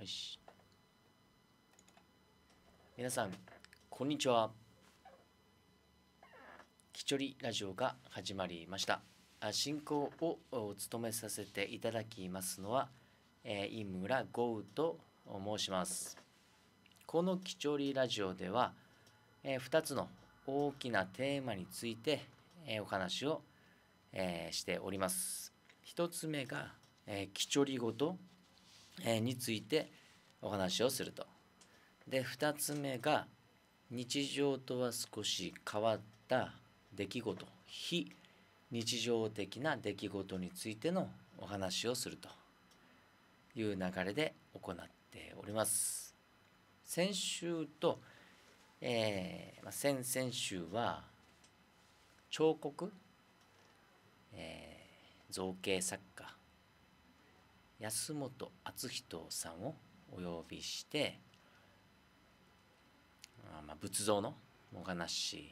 よし皆さんこんにちはきちょりラジオが始まりました進行を務めさせていただきますのは、えー、井村豪と申しますこのきちょりラジオでは、えー、2つの大きなテーマについて、えー、お話を、えー、しております1つ目が、えー、きちょりごとについてお話をすると。で2つ目が日常とは少し変わった出来事非日常的な出来事についてのお話をするという流れで行っております。先週と、えー、先々週は彫刻、えー、造形作家安本篤人さんをお呼びしてあまあ仏像のお話、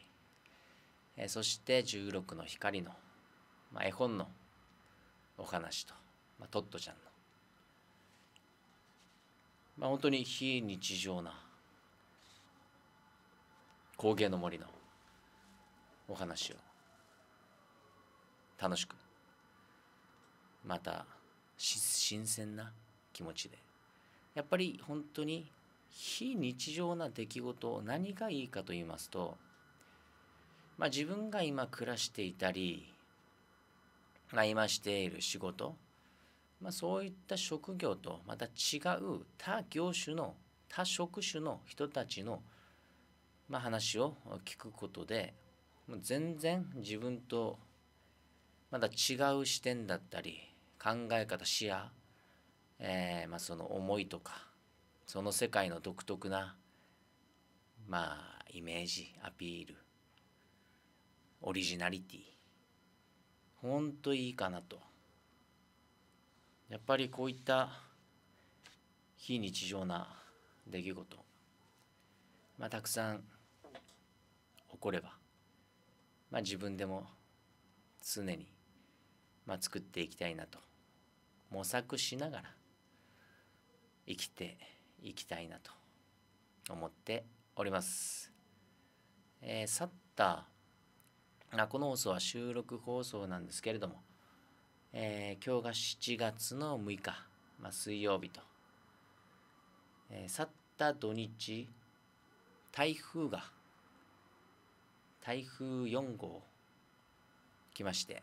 えそして16の光の、まあ、絵本のお話と、まあ、トットちゃんの、まあ、本当に非日常な工芸の森のお話を楽しくまた新鮮な気持ちでやっぱり本当に非日常な出来事何がいいかと言いますと、まあ、自分が今暮らしていたり、まあ、今している仕事、まあ、そういった職業とまた違う他業種の他職種の人たちの、まあ、話を聞くことで全然自分とまだ違う視点だったり考え方視野、えー、まあ、その思いとかその世界の独特な、まあ、イメージアピールオリジナリティほんといいかなとやっぱりこういった非日常な出来事、まあ、たくさん起これば、まあ、自分でも常に、まあ、作っていきたいなと。模索しながら生きていきたいなと思っております。えー、去ったあこの放送は収録放送なんですけれども、えー、今日が7月の6日、まあ、水曜日と、えー、去った土日台風が台風4号来まして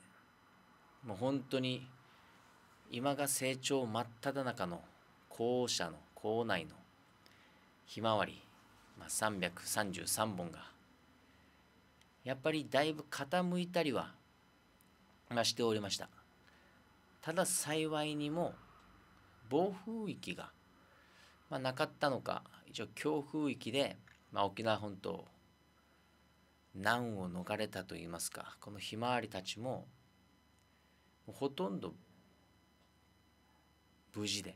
もう本当に今が成長真っ只中の校舎の校内のひまわり、まあ、333本がやっぱりだいぶ傾いたりは、まあ、しておりましたただ幸いにも暴風域が、まあ、なかったのか一応強風域で、まあ、沖縄本島難を逃れたといいますかこのひまわりたちもほとんど無事で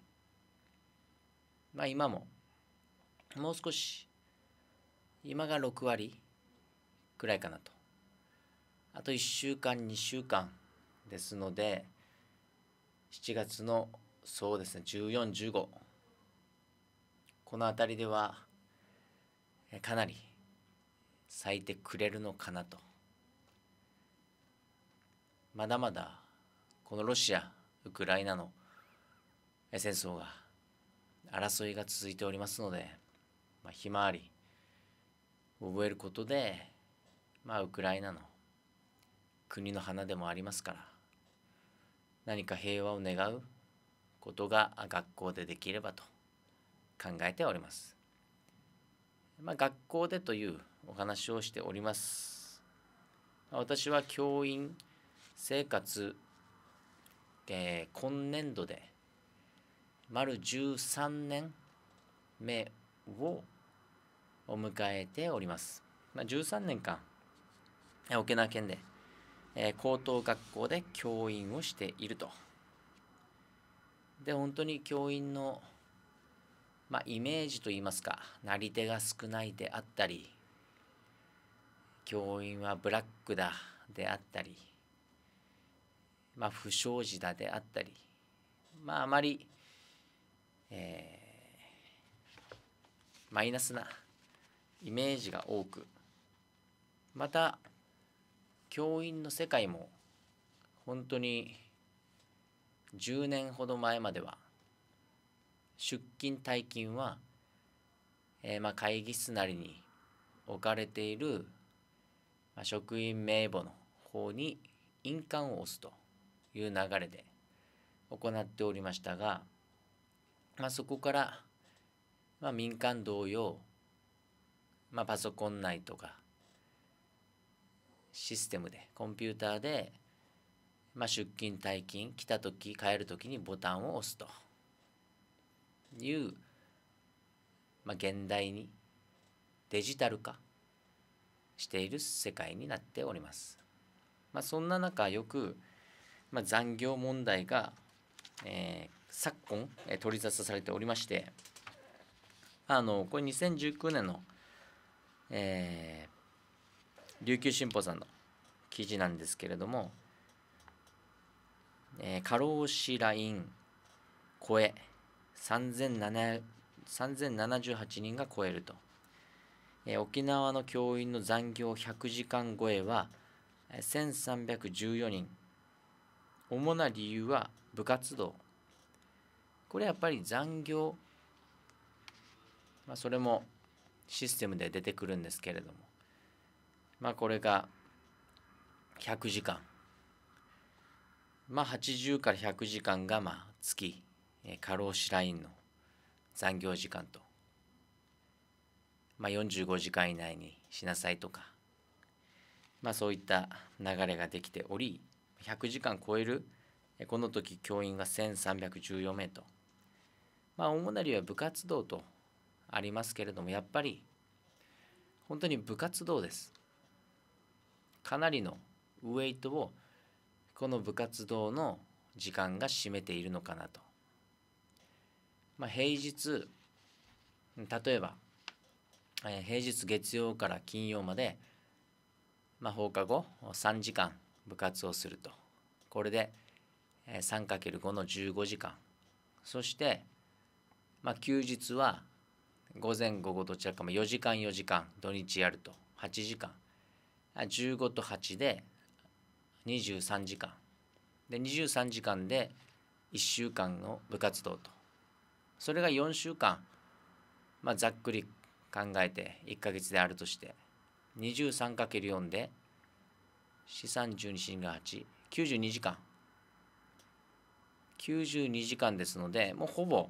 まあ今ももう少し今が6割くらいかなとあと1週間2週間ですので7月のそうですね1415この辺りではかなり咲いてくれるのかなとまだまだこのロシアウクライナの戦争が争いが続いておりますので、まあ、ひまわり覚えることで、まあ、ウクライナの国の花でもありますから何か平和を願うことが学校でできればと考えております。まあ、学校でというお話をしております。私は教員生活、えー、今年度で丸13年目を迎えております。まあ、13年間、沖縄県で、えー、高等学校で教員をしていると。で、本当に教員の、まあ、イメージといいますか、なり手が少ないであったり、教員はブラックだであったり、まあ、不祥事だであったり、まあ、あまりえー、マイナスなイメージが多くまた教員の世界も本当に10年ほど前までは出勤退勤は、えー、まあ会議室なりに置かれている、まあ、職員名簿の方に印鑑を押すという流れで行っておりましたがまあ、そこから、まあ、民間同様、まあ、パソコン内とかシステムでコンピューターで、まあ、出勤退勤来た時帰る時にボタンを押すという、まあ、現代にデジタル化している世界になっております。まあ、そんな中よく、まあ、残業問題が、えー、昨今、え取り沙汰されておりましてあのこれ2019年の、えー、琉球新報さんの記事なんですけれども、え過労死ライン超え3078人が超えると、えー、沖縄の教員の残業100時間超えは1314人主な理由は部活動これやっぱり残業、まあ、それもシステムで出てくるんですけれども、まあ、これが100時間、まあ、80から100時間がまあ月過労死ラインの残業時間と、まあ、45時間以内にしなさいとか、まあ、そういった流れができており100時間超えるこの時教員が1314名と。まあ、主な理由は部活動とありますけれどもやっぱり本当に部活動ですかなりのウエイトをこの部活動の時間が占めているのかなと、まあ、平日例えば、えー、平日月曜から金曜まで、まあ、放課後3時間部活をするとこれで 3×5 の15時間そしてまあ、休日は午前午後どちらかも4時間4時間土日やると8時間15と8で23時間で23時間で1週間の部活動とそれが4週間、まあ、ざっくり考えて1ヶ月であるとして 23×4 で4312が892時間92時間ですのでもうほぼ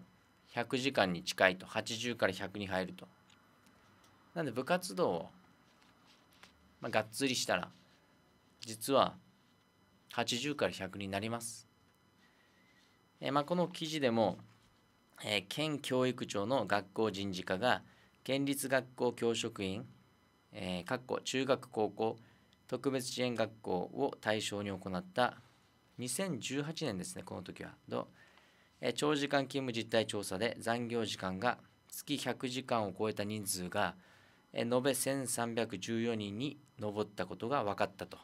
100時間に近いと80から100に入るとなんで部活動を、まあ、がっつりしたら実は80から100になります、えまあ、この記事でも、えー、県教育庁の学校人事課が県立学校教職員、えー、中学高校特別支援学校を対象に行った2018年ですねこの時はえ長時間勤務実態調査で残業時間が月100時間を超えた人数が、え延べ1314人に上ったことが分かったと、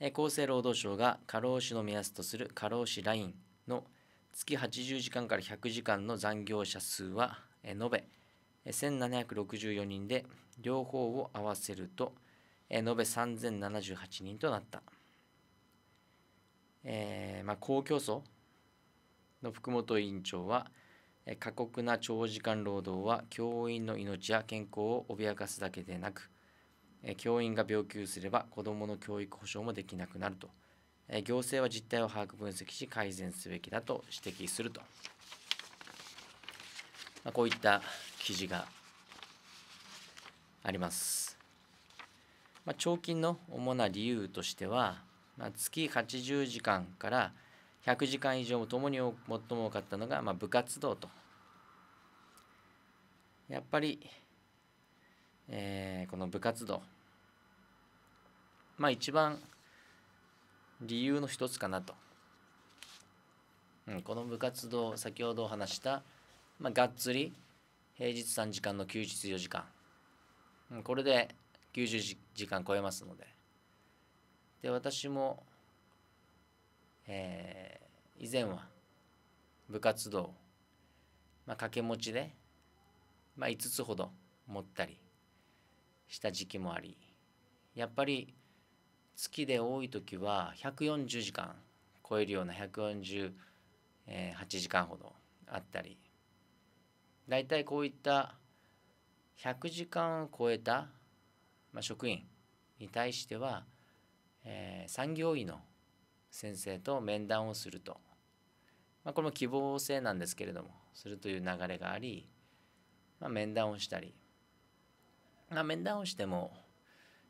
え厚生労働省が過労死の目安とする過労死ラインの月80時間から100時間の残業者数は、延べ1764人で両方を合わせると延べ3078人となった、えーまあ、高競争の福本委員長は過酷な長時間労働は教員の命や健康を脅かすだけでなく教員が病休すれば子どもの教育保障もできなくなると行政は実態を把握分析し改善すべきだと指摘すると、まあ、こういった記事があります、まあ、長金の主な理由としては、まあ、月80時間から100時間以上も共に最も多かったのが、まあ、部活動とやっぱり、えー、この部活動まあ一番理由の一つかなと、うん、この部活動先ほどお話した、まあ、がっつり平日3時間の休日4時間、うん、これで90時間超えますのでで私もえー、以前は部活動、まあ、掛け持ちで、まあ、5つほど持ったりした時期もありやっぱり月で多い時は140時間超えるような148時間ほどあったりだいたいこういった100時間を超えた職員に対しては、えー、産業医の先生と面談をすると、まあ、これも希望性なんですけれどもするという流れがあり、まあ、面談をしたり、まあ、面談をしても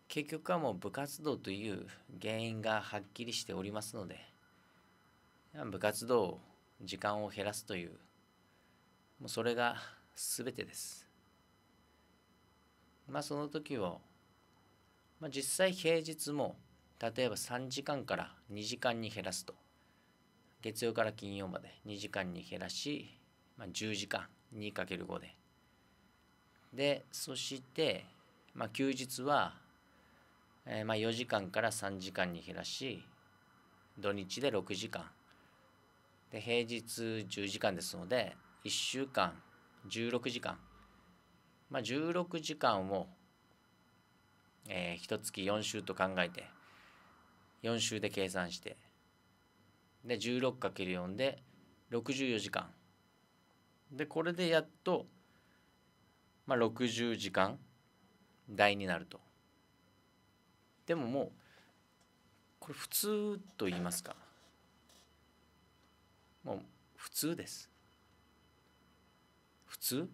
結局はもう部活動という原因がはっきりしておりますので部活動時間を減らすというもうそれが全てです。まあその時を、まあ、実際平日も例えば3時間から2時間に減らすと月曜から金曜まで2時間に減らし、まあ、10時間 2×5 ででそして、まあ、休日は、えー、まあ4時間から3時間に減らし土日で6時間で平日10時間ですので1週間16時間まあ16時間を、えー、1月4週と考えて4週で計算してで 16×4 で64時間でこれでやっと、まあ、60時間台になるとでももうこれ普通と言いますかもう普通です普通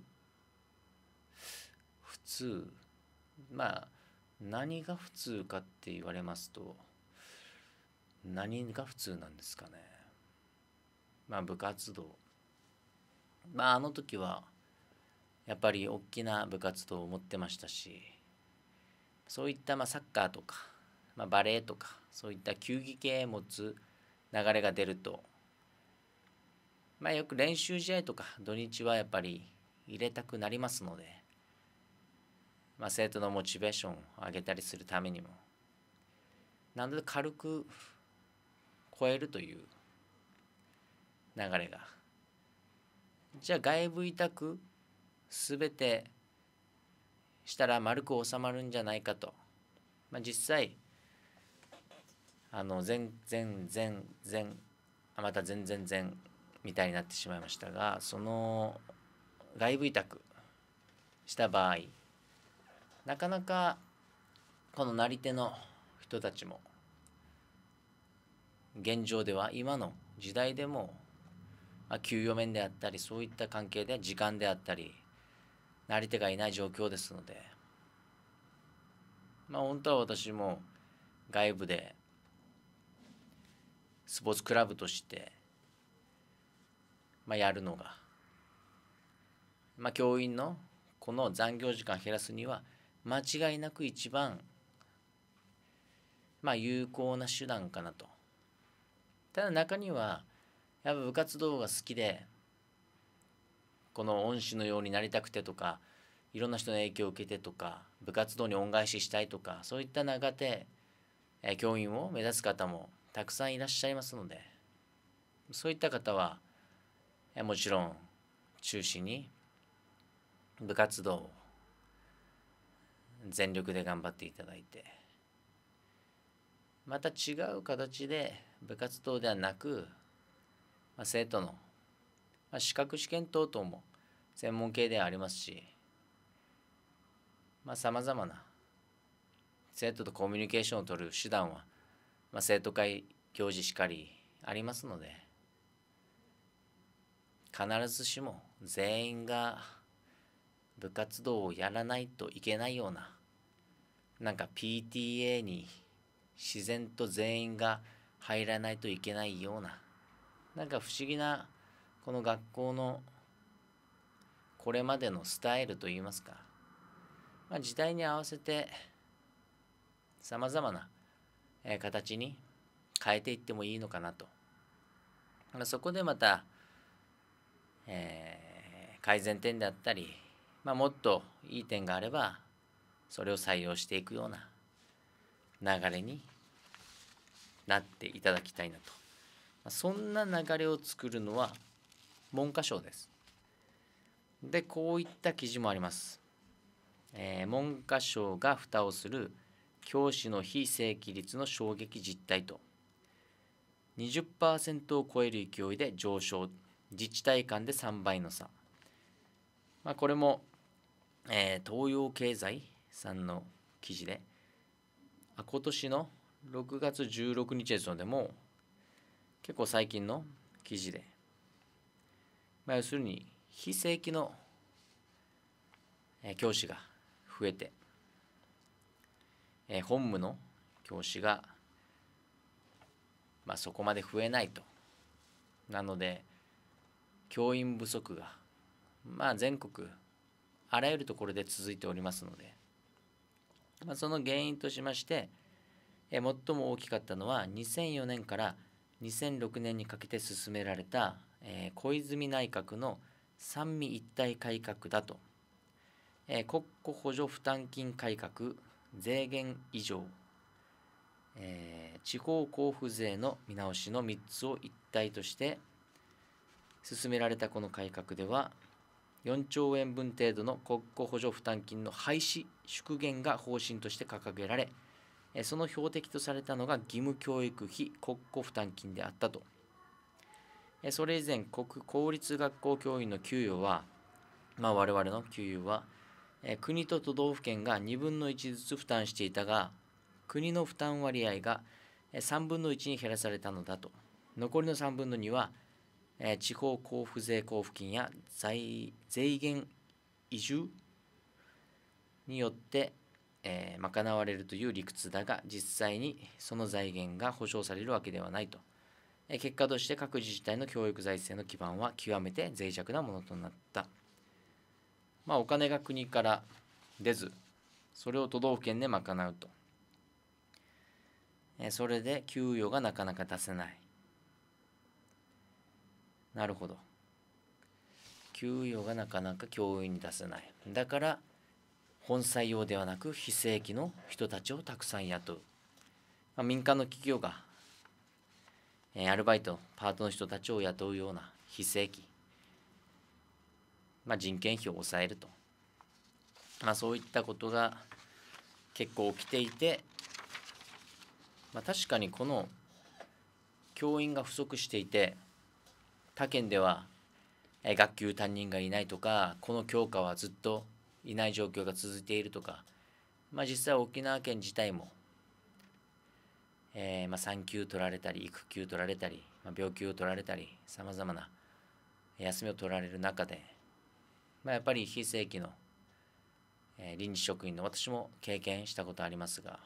普通まあ何が普通かって言われますと何が普通なんですかねまあ部活動まああの時はやっぱり大きな部活動を持ってましたしそういったまあサッカーとか、まあ、バレエとかそういった球技系持つ流れが出るとまあよく練習試合とか土日はやっぱり入れたくなりますので、まあ、生徒のモチベーションを上げたりするためにもな度か軽く超えるという流れがじゃあ外部委託全てしたら丸く収まるんじゃないかと、まあ、実際あの全然全然また全然全みたいになってしまいましたがその外部委託した場合なかなかこのなり手の人たちも現状では今の時代でも、まあ、給与面であったりそういった関係で時間であったりなり手がいない状況ですのでまあ本当は私も外部でスポーツクラブとして、まあ、やるのが、まあ、教員のこの残業時間減らすには間違いなく一番、まあ、有効な手段かなとただ中にはやっぱ部活動が好きでこの恩師のようになりたくてとかいろんな人の影響を受けてとか部活動に恩返ししたいとかそういった中で教員を目指す方もたくさんいらっしゃいますのでそういった方はもちろん中心に部活動を全力で頑張っていただいてまた違う形で部活動ではなく、まあ、生徒の、まあ、資格試験等々も専門系ではありますしさまざ、まな生徒とコミュニケーションをとる手段は、まあ、生徒会行事しかりありますので必ずしも全員が部活動をやらないといけないようななんか PTA に自然と全員が入らないといけないようななんか不思議なこの学校のこれまでのスタイルといいますか、まあ、時代に合わせてさまざまな形に変えていってもいいのかなと、まあ、そこでまた、えー、改善点であったり、まあ、もっといい点があればそれを採用していくような流れになっていただきたいなとそんな流れを作るのは文科省ですでこういった記事もあります、えー、文科省が蓋をする教師の非正規率の衝撃実態と20%を超える勢いで上昇自治体間で3倍の差、まあ、これも、えー、東洋経済さんの記事であ今年の6月16日ですのでもう結構最近の記事で、まあ、要するに非正規の教師が増えて本務の教師が、まあ、そこまで増えないとなので教員不足が、まあ、全国あらゆるところで続いておりますので、まあ、その原因としまして最も大きかったのは2004年から2006年にかけて進められた小泉内閣の三位一体改革だと国庫補助負担金改革税減以上地方交付税の見直しの3つを一体として進められたこの改革では4兆円分程度の国庫補助負担金の廃止縮減が方針として掲げられその標的とされたのが義務教育費国庫負担金であったとそれ以前国公立学校教員の給与は、まあ、我々の給与は国と都道府県が2分の1ずつ負担していたが国の負担割合が3分の1に減らされたのだと残りの3分の2は地方交付税交付金や財税源移住によってえー、賄われるという理屈だが実際にその財源が保障されるわけではないと、えー、結果として各自治体の教育財政の基盤は極めて脆弱なものとなった、まあ、お金が国から出ずそれを都道府県で賄うと、えー、それで給与がなかなか出せないなるほど給与がなかなか教員に出せないだから本採用ではなく非正規の人たちをたくさん雇う、まあ、民間の企業が、えー、アルバイトパートの人たちを雇うような非正規、まあ、人件費を抑えると、まあ、そういったことが結構起きていて、まあ、確かにこの教員が不足していて他県では学級担任がいないとかこの教科はずっといない状況が続いているとか、まあ、実際沖縄県自体も、えー、まあ、産休取られたり育休取られたり、まあ、病休を取られたりさまざまな休みを取られる中で、まやっぱり非正規の、えー、臨時職員の私も経験したことありますが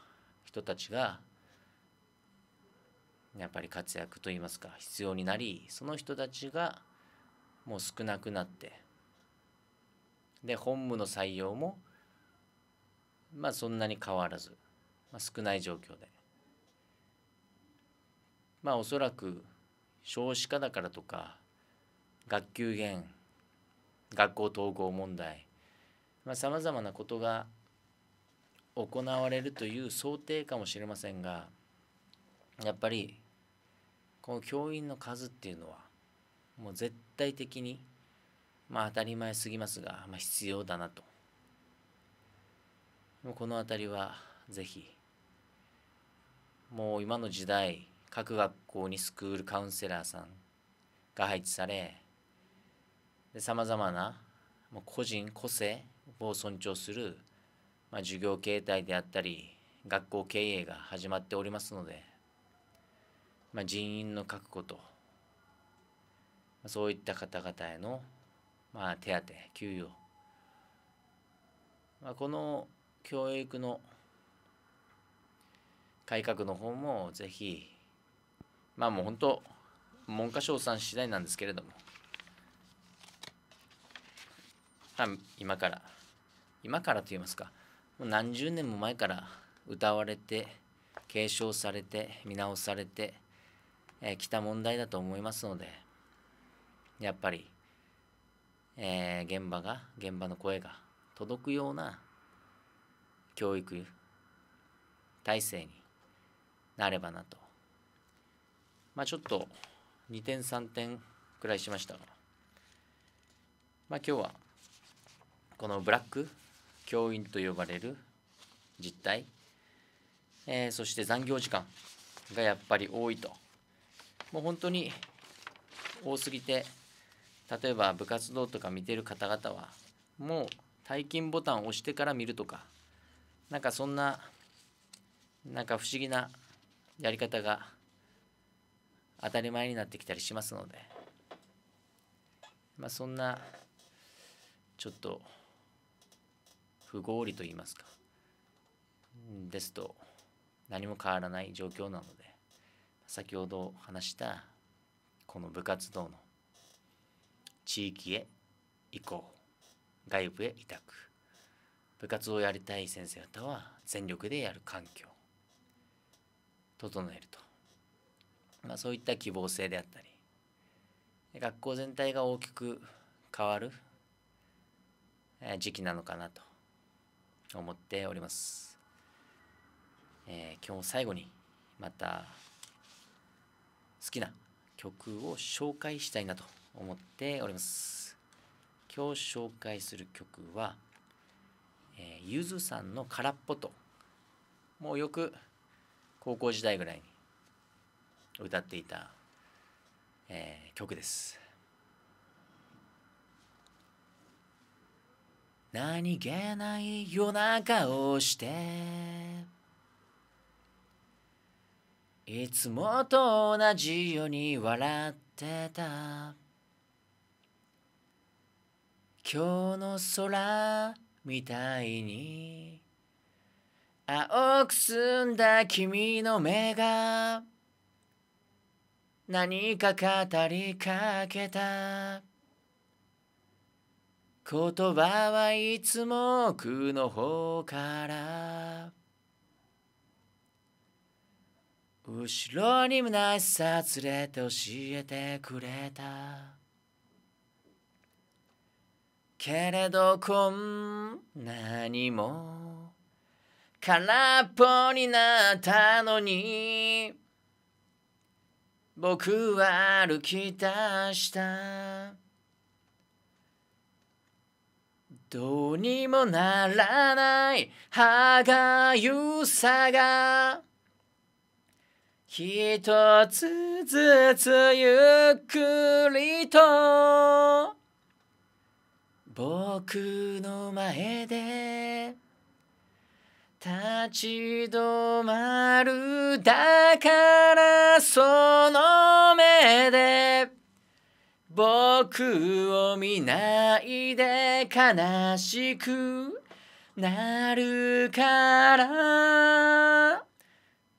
人たちがやっぱり活躍といいますか必要になりその人たちがもう少なくなってで本務の採用もまあそんなに変わらず、まあ、少ない状況でまあおそらく少子化だからとか学級減学校統合問題さまざ、まなことが行われるという想定かもしれませんがやっぱりこの教員の数っていうのはもう絶対的にまあ当たり前すぎますが、まあ、必要だなと。もうこの辺りはぜひもう今の時代各学校にスクールカウンセラーさんが配置されさまざまな個人個性を尊重する、まあ、授業形態であったり学校経営が始まっておりますので、まあ、人員の確保とそういった方々へのまあ、手当給与、まあ、この教育の改革の方もぜひまあもう本当文科省さん次第なんですけれども、まあ、今から今からと言いますかもう何十年も前から歌われて継承されて見直されてき、えー、た問題だと思いますのでやっぱりえー、現場が現場の声が届くような教育体制になればなとまあちょっと2点3点くらいしましたがまあ今日はこのブラック教員と呼ばれる実態、えー、そして残業時間がやっぱり多いともう本当に多すぎて例えば部活動とか見てる方々はもう退勤ボタンを押してから見るとかなんかそんななんか不思議なやり方が当たり前になってきたりしますので、まあ、そんなちょっと不合理と言いますかですと何も変わらない状況なので先ほど話したこの部活動の地域へ行こう外部へ委託部活をやりたい先生方は全力でやる環境整えると、まあ、そういった希望性であったり学校全体が大きく変わる時期なのかなと思っております、えー、今日最後にまた好きな曲を紹介したいなと思っております今日紹介する曲は、えー、ゆずさんの「空っぽと」もうよく高校時代ぐらいに歌っていた、えー、曲です何気ない夜中をしていつもと同じように笑ってた今日の空みたいに青く澄んだ君の目が何か語りかけた言葉はいつも奥の方から後ろにしさつれて教えてくれたけれどこんなにも空っぽになったのに僕は歩き出したどうにもならない歯がゆさが一つずつゆっくりと僕の前で立ち止まるだからその目で僕を見ないで悲しくなるから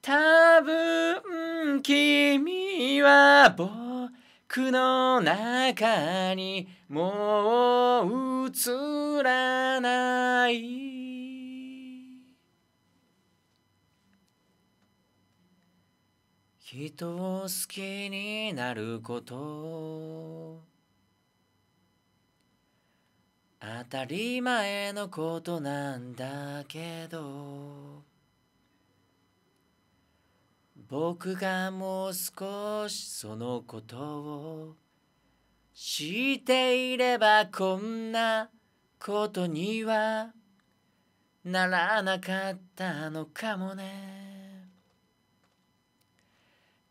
多分君は僕僕の中にもう映らない人を好きになること当たり前のことなんだけど僕がもう少しそのことを知っていればこんなことにはならなかったのかもね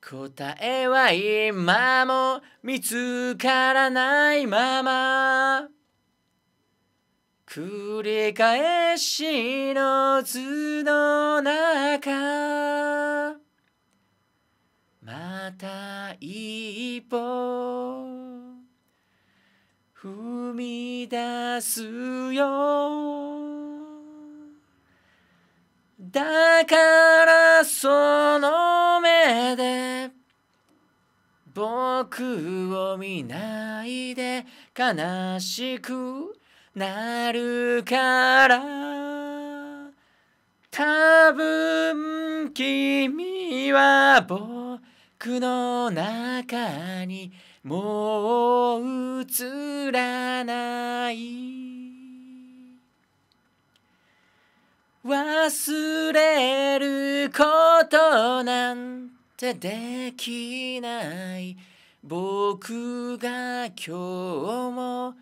答えは今も見つからないまま繰り返しの図の中また一歩踏み出すよだからその目で僕を見ないで悲しくなるから多分君は僕僕の中にもう映らない忘れることなんてできない僕が今日も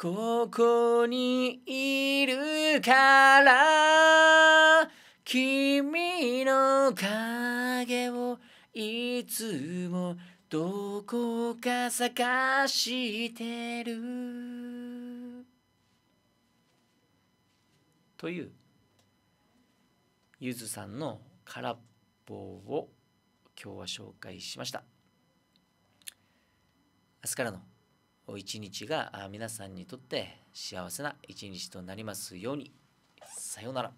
ここにいるから君の影をいつもどこか探してるというゆずさんの空っぽを今日は紹介しました明日からの一日が皆さんにとって幸せな一日となりますようにさようなら